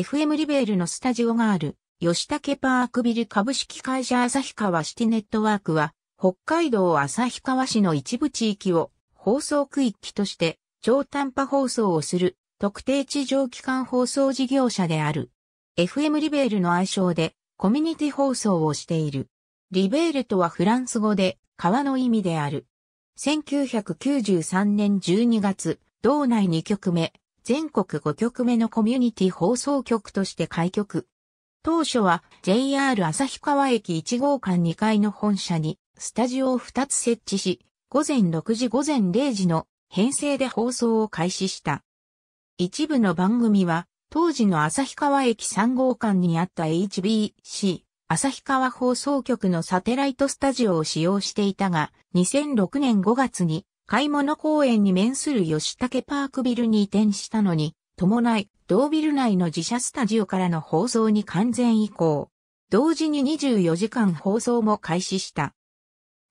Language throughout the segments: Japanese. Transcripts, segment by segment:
FM リベールのスタジオがある、吉武パークビル株式会社旭川シティネットワークは、北海道旭川市の一部地域を放送区域として超短波放送をする特定地上機関放送事業者である。FM リベールの愛称でコミュニティ放送をしている。リベールとはフランス語で川の意味である。1993年12月、道内2局目、全国5局目のコミュニティ放送局として開局。当初は JR 旭川駅1号館2階の本社にスタジオを2つ設置し、午前6時午前0時の編成で放送を開始した。一部の番組は当時の旭川駅3号館にあった HBC 旭川放送局のサテライトスタジオを使用していたが、2006年5月に買い物公園に面する吉武パークビルに移転したのに、伴い、同ビル内の自社スタジオからの放送に完全移行。同時に24時間放送も開始した。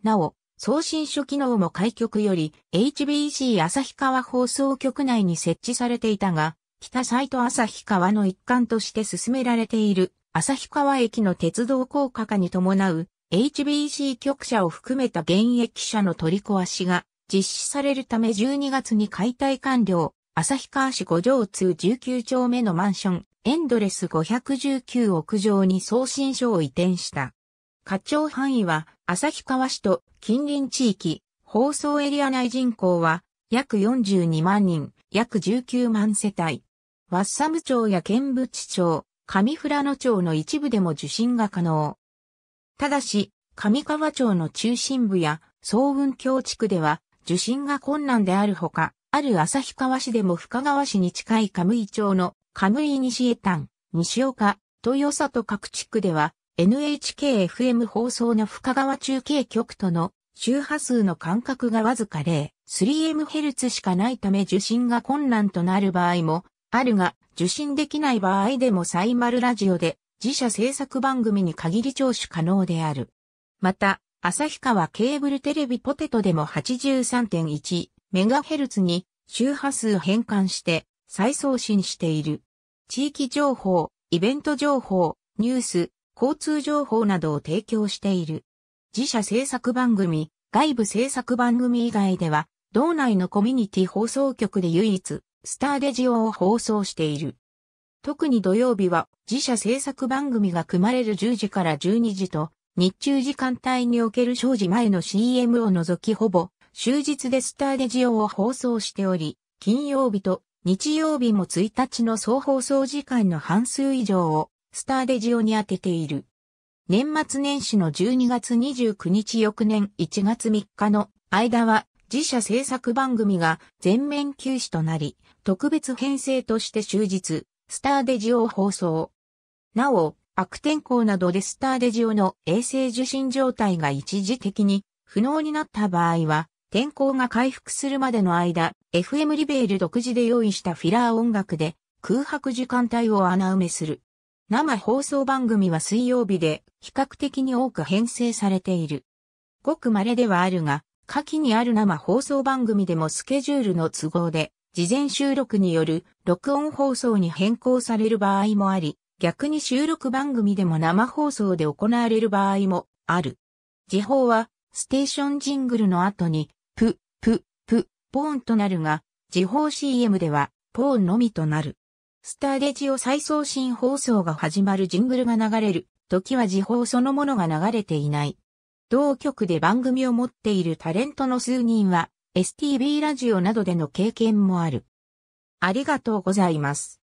なお、送信書機能も開局より HBC 旭川放送局内に設置されていたが、北サイト旭川の一環として進められている旭川駅の鉄道高架化に伴う HBC 局舎を含めた現役車の取り壊しが実施されるため12月に解体完了、旭川市五条通19丁目のマンション、エンドレス519屋上に送信所を移転した。課長範囲は、旭川市と近隣地域、放送エリア内人口は、約42万人、約19万世帯。ワッサム町や県部地町、上富良野町の一部でも受信が可能。ただし、上川町の中心部や、総運峡地区では受信が困難であるほか、ある旭川市でも深川市に近いカムイ町のカムイ西江丹、西岡、豊里各地区では NHKFM 放送の深川中継局との周波数の間隔がわずか 0.3MHz しかないため受信が困難となる場合もあるが受信できない場合でもサイマルラジオで自社制作番組に限り聴取可能である。また、旭川ケーブルテレビポテトでも 83.1MHz に周波数変換して再送信している。地域情報、イベント情報、ニュース、交通情報などを提供している。自社制作番組、外部制作番組以外では、道内のコミュニティ放送局で唯一、スターレジオを放送している。特に土曜日は自社制作番組が組まれる10時から12時と日中時間帯における生じ前の CM を除きほぼ、終日でスターデジオを放送しており、金曜日と日曜日も1日の総放送時間の半数以上をスターデジオに当てている。年末年始の12月29日翌年1月3日の間は自社制作番組が全面休止となり、特別編成として終日、スターデジオを放送。なお、悪天候などでスターデジオの衛星受信状態が一時的に不能になった場合は、天候が回復するまでの間、FM リベール独自で用意したフィラー音楽で空白時間帯を穴埋めする。生放送番組は水曜日で比較的に多く編成されている。ごく稀ではあるが、下記にある生放送番組でもスケジュールの都合で、事前収録による録音放送に変更される場合もあり、逆に収録番組でも生放送で行われる場合もある。時報は、ステーションジングルの後に、プ、プ、プ、ポーンとなるが、時報 CM では、ポーンのみとなる。スターデジオ再送信放送が始まるジングルが流れる、時は時報そのものが流れていない。同局で番組を持っているタレントの数人は、STB ラジオなどでの経験もある。ありがとうございます。